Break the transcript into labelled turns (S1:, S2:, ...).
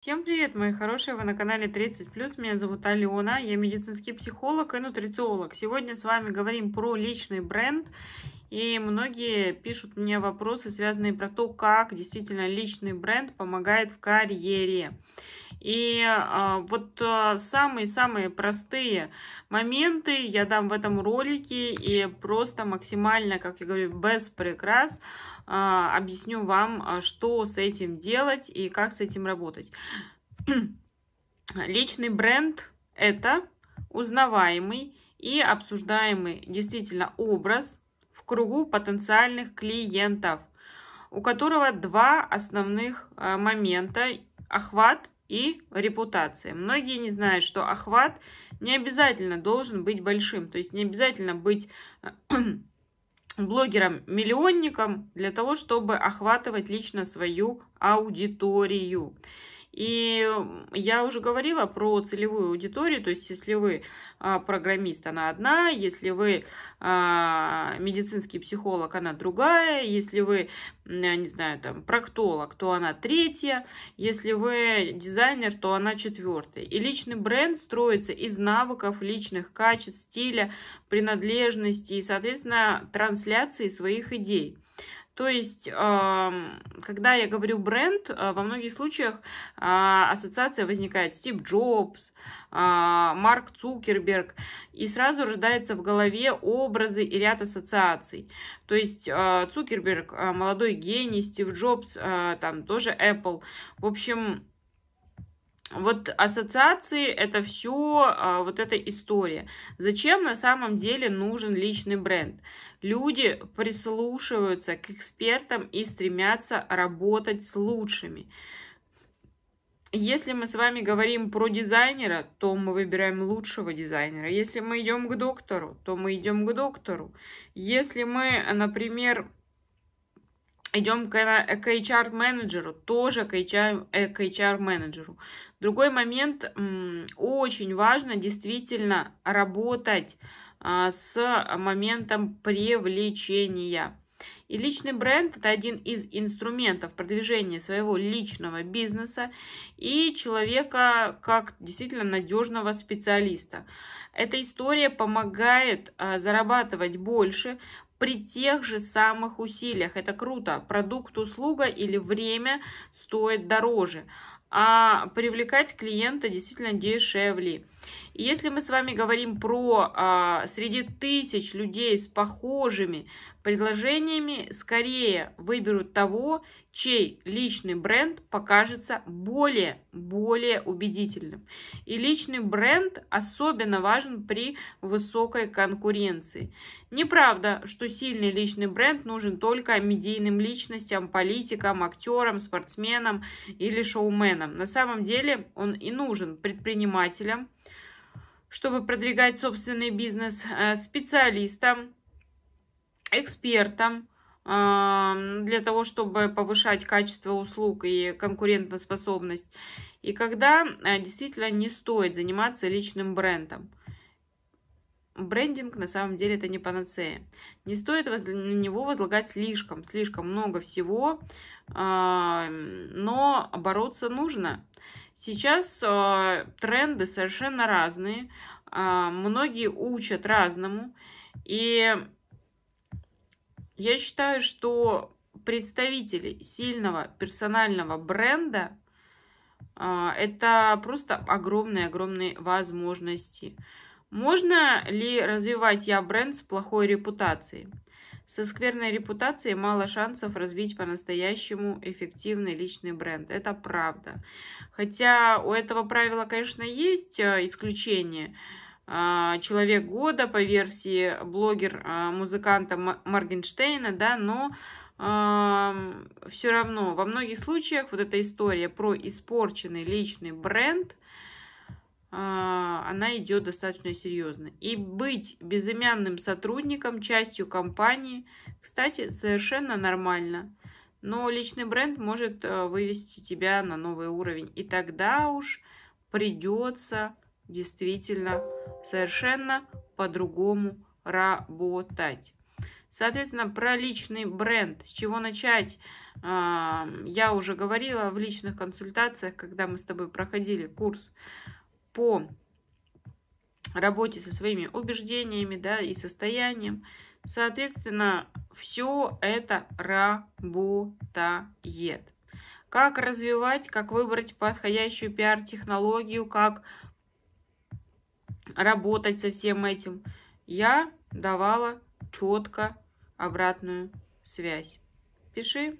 S1: Всем привет, мои хорошие! Вы на канале 30+. Меня зовут Алена, я медицинский психолог и нутрициолог. Сегодня с вами говорим про личный бренд. И многие пишут мне вопросы, связанные про то, как действительно личный бренд помогает в карьере. И а, вот а, самые-самые простые моменты я дам в этом ролике и просто максимально, как я говорю, без прикрас а, объясню вам, что с этим делать и как с этим работать. Личный бренд – это узнаваемый и обсуждаемый действительно образ в кругу потенциальных клиентов, у которого два основных момента – охват и репутация. Многие не знают, что охват не обязательно должен быть большим, то есть не обязательно быть э, блогером-миллионником для того, чтобы охватывать лично свою аудиторию. И я уже говорила про целевую аудиторию, то есть если вы а, программист, она одна, если вы а, медицинский психолог, она другая, если вы, не знаю, там, проктолог, то она третья, если вы дизайнер, то она четвертая. И личный бренд строится из навыков, личных качеств, стиля, принадлежности и, соответственно, трансляции своих идей. То есть, когда я говорю бренд, а, во многих случаях а, ассоциация возникает Стив Джобс, а, Марк Цукерберг, и сразу рождается в голове образы и ряд ассоциаций. То есть Цукерберг молодой гений, Стив Джобс там тоже Apple. В общем, вот ассоциации это все а, вот эта история. Зачем на самом деле нужен личный бренд? Люди прислушиваются к экспертам и стремятся работать с лучшими. Если мы с вами говорим про дизайнера, то мы выбираем лучшего дизайнера. Если мы идем к доктору, то мы идем к доктору. Если мы, например, Идем к, э, к HR-менеджеру, тоже к HR-менеджеру. Э, Другой момент, очень важно действительно работать а, с моментом привлечения. И личный бренд – это один из инструментов продвижения своего личного бизнеса и человека как действительно надежного специалиста. Эта история помогает а, зарабатывать больше, при тех же самых усилиях. Это круто. Продукт, услуга или время стоит дороже а привлекать клиента действительно дешевле. если мы с вами говорим про а, среди тысяч людей с похожими предложениями скорее выберут того, чей личный бренд покажется более, более убедительным. И личный бренд особенно важен при высокой конкуренции. Неправда, что сильный личный бренд нужен только медийным личностям, политикам, актерам, спортсменам или шоуменам. На самом деле он и нужен предпринимателям, чтобы продвигать собственный бизнес, э, специалистам, экспертом для того, чтобы повышать качество услуг и конкурентоспособность, и когда э, действительно не стоит заниматься личным брендом. Брендинг на самом деле это не панацея. Не стоит на него возлагать слишком, слишком много всего, но бороться нужно. Сейчас э, тренды совершенно разные, а, многие учат разному, и я считаю, что представители сильного персонального бренда а, это просто огромные-огромные возможности. Можно ли развивать я бренд с плохой репутацией? Со скверной репутацией мало шансов развить по-настоящему эффективный личный бренд. Это правда. Хотя у этого правила, конечно, есть э, исключения. А, человек года по версии блогер-музыканта а, Моргенштейна, да, но все равно во многих случаях вот эта история про испорченный личный бренд, а, она идет достаточно серьезно. И быть безымянным сотрудником, частью компании, кстати, совершенно нормально. Но личный бренд может вывести тебя на новый уровень. И тогда уж придется действительно совершенно по-другому работать. Соответственно, про личный бренд, с чего начать, а, я уже говорила в личных консультациях, когда мы с тобой проходили курс по работе со своими убеждениями да, и состоянием. Соответственно, все это работает. Как развивать, как выбрать подходящую пиар-технологию, как работать со всем этим, я давала четко обратную связь. Пиши,